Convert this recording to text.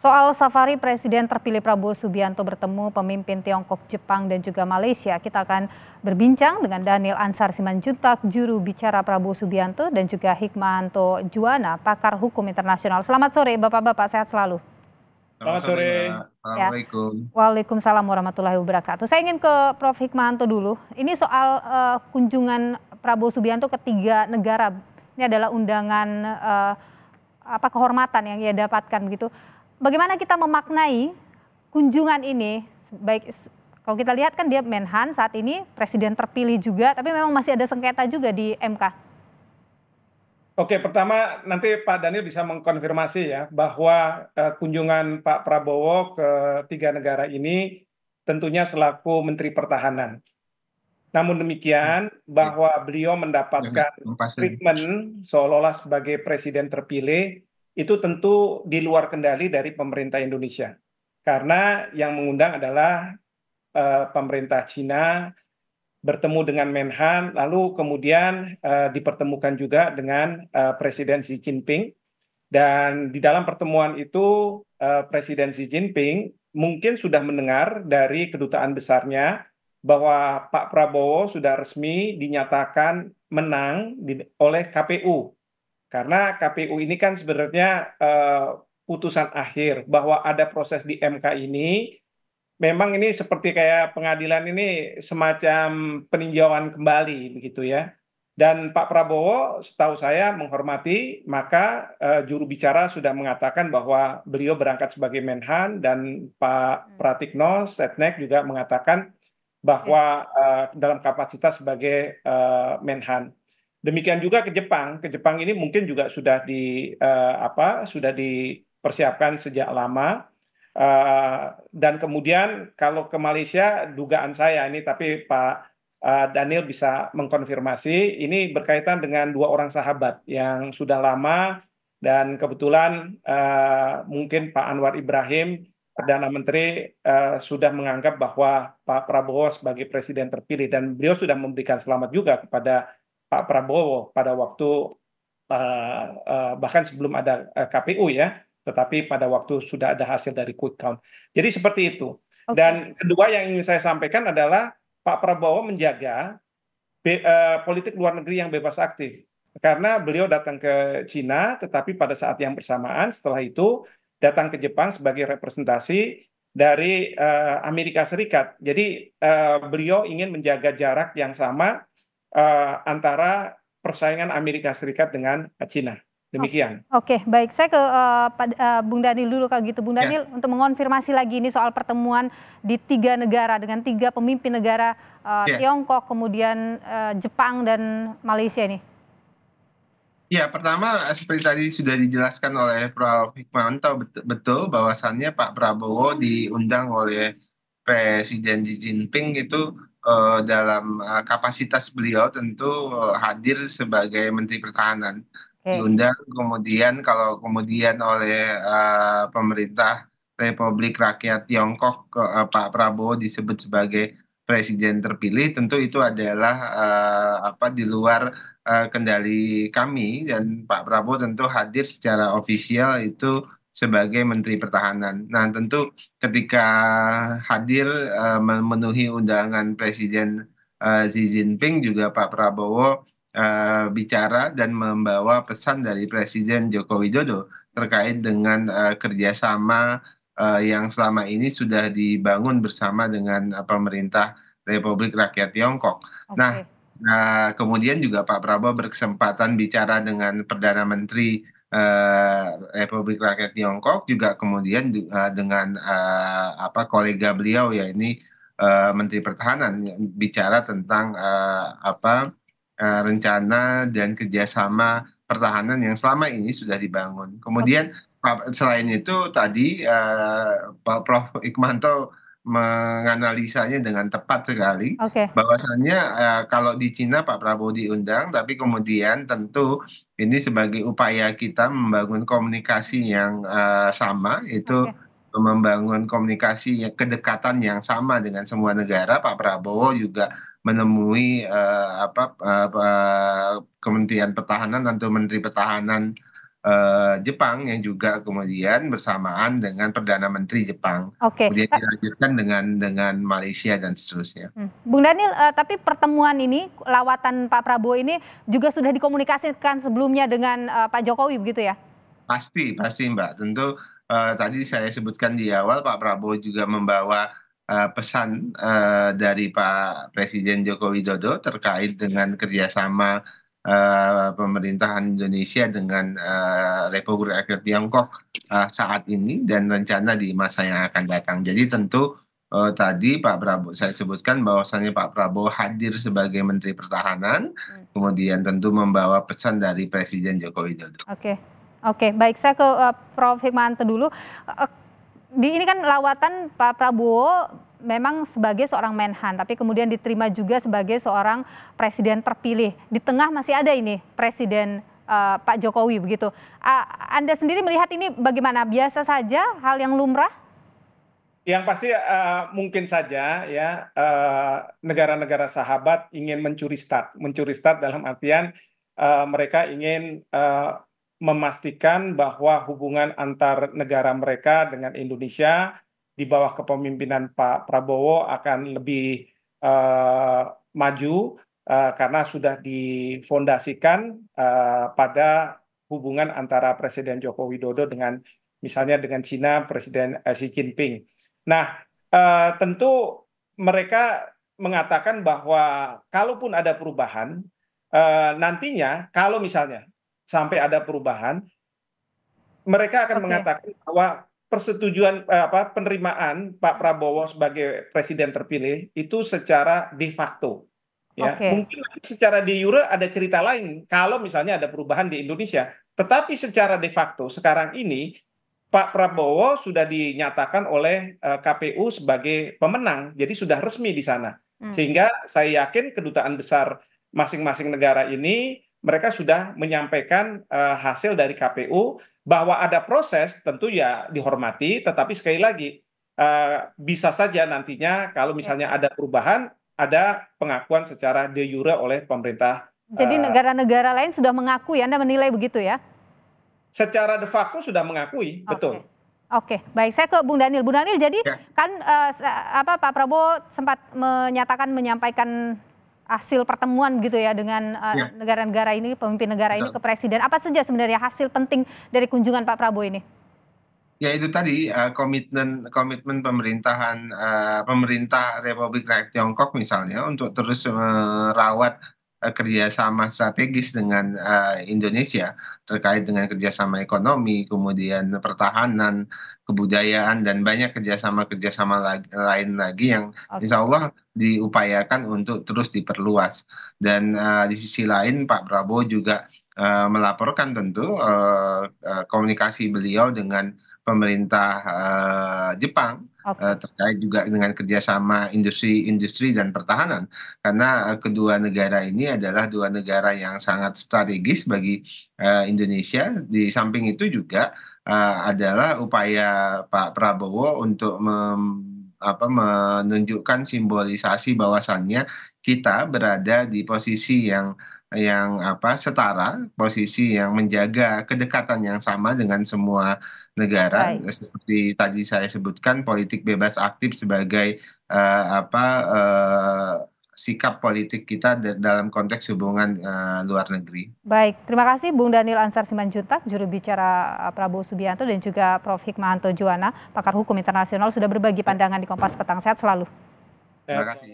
Soal safari Presiden terpilih Prabowo Subianto bertemu pemimpin Tiongkok, Jepang dan juga Malaysia. Kita akan berbincang dengan Daniel Ansar Simanjuntak, juru bicara Prabowo Subianto dan juga Hikmanto Juwana, pakar hukum internasional. Selamat sore Bapak-bapak, sehat selalu. Selamat sore. Ya. Assalamualaikum. Waalaikumsalam warahmatullahi wabarakatuh. Saya ingin ke Prof. Hikmanto dulu. Ini soal uh, kunjungan Prabowo Subianto ke tiga negara. Ini adalah undangan uh, apa kehormatan yang ia dapatkan begitu bagaimana kita memaknai kunjungan ini baik kalau kita lihat kan dia Menhan saat ini presiden terpilih juga tapi memang masih ada sengketa juga di MK. Oke, pertama nanti Pak Daniel bisa mengkonfirmasi ya bahwa uh, kunjungan Pak Prabowo ke tiga negara ini tentunya selaku Menteri Pertahanan. Namun demikian hmm, ya. bahwa beliau mendapatkan treatment seolah-olah sebagai presiden terpilih itu tentu di luar kendali dari pemerintah Indonesia. Karena yang mengundang adalah uh, pemerintah Cina bertemu dengan Menhan, lalu kemudian uh, dipertemukan juga dengan uh, Presiden Xi Jinping. Dan di dalam pertemuan itu uh, Presiden Xi Jinping mungkin sudah mendengar dari kedutaan besarnya bahwa Pak Prabowo sudah resmi dinyatakan menang di, oleh KPU karena KPU ini kan sebenarnya uh, putusan akhir bahwa ada proses di MK ini memang ini seperti kayak pengadilan ini semacam peninjauan kembali begitu ya. Dan Pak Prabowo setahu saya menghormati maka uh, juru bicara sudah mengatakan bahwa beliau berangkat sebagai Menhan dan Pak hmm. Pratikno Setnek juga mengatakan bahwa uh, dalam kapasitas sebagai uh, Menhan. Demikian juga ke Jepang. Ke Jepang ini mungkin juga sudah di uh, apa sudah dipersiapkan sejak lama. Uh, dan kemudian kalau ke Malaysia dugaan saya ini tapi Pak uh, Daniel bisa mengkonfirmasi ini berkaitan dengan dua orang sahabat yang sudah lama dan kebetulan uh, mungkin Pak Anwar Ibrahim Perdana Menteri uh, sudah menganggap bahwa Pak Prabowo sebagai presiden terpilih dan beliau sudah memberikan selamat juga kepada Pak Prabowo pada waktu uh, uh, bahkan sebelum ada uh, eh, KPU ya, tetapi pada waktu sudah ada hasil dari quick count. Jadi seperti itu. Okay. Dan kedua yang ingin saya sampaikan adalah Pak Prabowo menjaga be, uh, politik luar negeri yang bebas aktif karena beliau datang ke Cina tetapi pada saat yang bersamaan setelah itu datang ke Jepang sebagai representasi dari uh, Amerika Serikat. Jadi uh, beliau ingin menjaga jarak yang sama uh, antara persaingan Amerika Serikat dengan Cina. Demikian. Oh, oke, okay, baik. Saya ke uh, eh, Pak, uh, eh, Bung Daniel dulu kalau gitu. Bung Daniel ya. untuk mengonfirmasi lagi ini soal pertemuan di tiga negara dengan tiga pemimpin negara uh, ya. Tiongkok, kemudian uh, Jepang dan Malaysia ini. Ya, pertama seperti tadi sudah dijelaskan oleh Prof. Hikmanto betul, betul bahwasannya Pak Prabowo diundang oleh Presiden Xi Jinping itu uh, dalam uh, kapasitas beliau tentu eh, hadir sebagai Menteri Pertahanan. Okay. Diundang kemudian kalau kemudian oleh uh, pemerintah Republik Rakyat Tiongkok uh, Pak Prabowo disebut sebagai presiden terpilih tentu itu adalah uh, apa di luar uh, kendali kami dan Pak Prabowo tentu hadir secara ofisial itu sebagai Menteri Pertahanan. Nah, tentu ketika hadir uh, memenuhi undangan Presiden uh, Xi Jinping juga Pak Prabowo uh, bicara dan membawa pesan dari Presiden Joko Widodo terkait dengan uh, kerjasama uh, yang selama ini sudah dibangun bersama dengan uh, pemerintah Republik Rakyat Tiongkok. Okay. Nah, nah kemudian juga Pak Prabowo berkesempatan bicara dengan Perdana Menteri Eh, Republik Rakyat Tiongkok juga kemudian uh, dengan uh, apa kolega beliau ya ini uh, Menteri Pertahanan ya, bicara tentang uh, apa uh, rencana dan kerjasama pertahanan yang selama ini sudah dibangun. Kemudian okay. selain itu tadi uh, Prof Ikmanto menganalisanya dengan tepat sekali okay. bahwasannya uh, kalau di Cina Pak Prabowo diundang tapi kemudian tentu ini sebagai upaya kita membangun komunikasi yang uh, sama itu okay. membangun komunikasi yang kedekatan yang sama dengan semua negara Pak Prabowo juga menemui uh, apa uh, Kementerian Pertahanan tentu Menteri Pertahanan Eh, Jepang yang juga kemudian bersamaan dengan perdana menteri Jepang. Oke. Okay. Kemudian dilanjutkan dengan dengan Malaysia dan seterusnya. Hmm. Bung Daniel, uh, tapi pertemuan ini lawatan Pak Prabowo ini juga sudah dikomunikasikan sebelumnya dengan uh, Pak Jokowi begitu ya? Pasti, pasti Mbak. Tentu uh, tadi saya sebutkan di awal Pak Prabowo juga membawa uh, pesan uh, dari Pak Presiden Joko Widodo terkait dengan kerjasama uh, pemerintahan Indonesia dengan uh, Republik Rakyat Tiongkok uh, saat ini dan rencana di masa yang akan datang. Jadi tentu uh, tadi Pak Prabowo saya sebutkan bahwasannya Pak Prabowo hadir sebagai Menteri Pertahanan, hmm. kemudian tentu membawa pesan dari Presiden Joko Widodo. Oke, okay. oke, okay. baik saya ke uh, Prof Hikmanto dulu. Uh, di ini kan lawatan Pak Prabowo memang sebagai seorang menhan, tapi kemudian diterima juga sebagai seorang presiden terpilih. Di tengah masih ada ini presiden uh, Pak Jokowi begitu. Uh, Anda sendiri melihat ini bagaimana? Biasa saja hal yang lumrah? Yang pasti uh, mungkin saja ya eh, negara-negara uh, sahabat ingin mencuri start, mencuri start dalam artian uh, mereka ingin uh, memastikan bahwa hubungan antar negara mereka dengan Indonesia di bawah kepemimpinan Pak Prabowo akan lebih uh, maju uh, karena sudah difondasikan uh, pada hubungan antara Presiden Joko Widodo dengan misalnya dengan Cina Presiden uh, Xi Jinping. Nah, uh, tentu mereka mengatakan bahwa kalaupun ada perubahan uh, nantinya kalau misalnya sampai ada perubahan mereka akan okay. mengatakan bahwa persetujuan eh, apa penerimaan Pak hmm. Prabowo sebagai presiden terpilih itu secara de facto. Ya, okay. mungkin secara de jure ada cerita lain kalau misalnya ada perubahan di Indonesia, tetapi secara de facto sekarang ini Pak Prabowo sudah dinyatakan oleh eh, KPU sebagai pemenang, jadi sudah resmi di sana. Hmm. Sehingga saya yakin kedutaan besar masing-masing negara ini mereka sudah menyampaikan uh, hasil dari KPU bahwa ada proses tentu ya dihormati, tetapi sekali lagi uh, bisa saja nantinya kalau misalnya ya. ada perubahan, ada pengakuan secara de jure oleh pemerintah. Jadi eh, negara-negara uh, lain sudah mengaku ya Anda menilai begitu ya? Secara de facto sudah mengakui, okay. betul. Oke, baik saya ke Bung Daniel. Bung Daniel, jadi ya. kan uh, apa Pak Prabowo sempat menyatakan menyampaikan hasil pertemuan gitu ya dengan eh, ya. negara-negara uh, ini, pemimpin negara Betul. ini ke presiden. Apa saja sebenarnya hasil penting dari kunjungan Pak Prabowo ini? Ya itu tadi uh, komitmen komitmen pemerintahan uh, pemerintah Republik Rakyat Tiongkok misalnya untuk terus merawat Eh, kerjasama strategis dengan uh, Indonesia terkait dengan kerjasama ekonomi, kemudian pertahanan, kebudayaan dan banyak kerjasama-kerjasama lain lagi yang okay. insya Allah diupayakan untuk terus diperluas. Dan uh, di sisi lain Pak Prabowo juga uh, melaporkan tentu uh, komunikasi beliau dengan pemerintah uh, Jepang okay. uh, eh, terkait juga dengan kerjasama industri-industri dan pertahanan karena uh, kedua negara ini adalah dua negara yang sangat strategis bagi uh, Indonesia di samping itu juga uh, adalah upaya Pak Prabowo untuk mem apa menunjukkan simbolisasi bahwasannya kita berada di posisi yang yang apa setara posisi yang menjaga kedekatan yang sama dengan semua negara Baik. seperti tadi saya sebutkan politik bebas aktif sebagai uh, apa uh, sikap politik kita dalam konteks hubungan uh, luar negeri. Baik, terima kasih Bung Daniel Ansar Simanjuntak, juru bicara Prabowo Subianto dan juga Prof. Hikmahanto Juwana, pakar hukum internasional sudah berbagi pandangan di Kompas Petang. Sehat selalu. Terima kasih.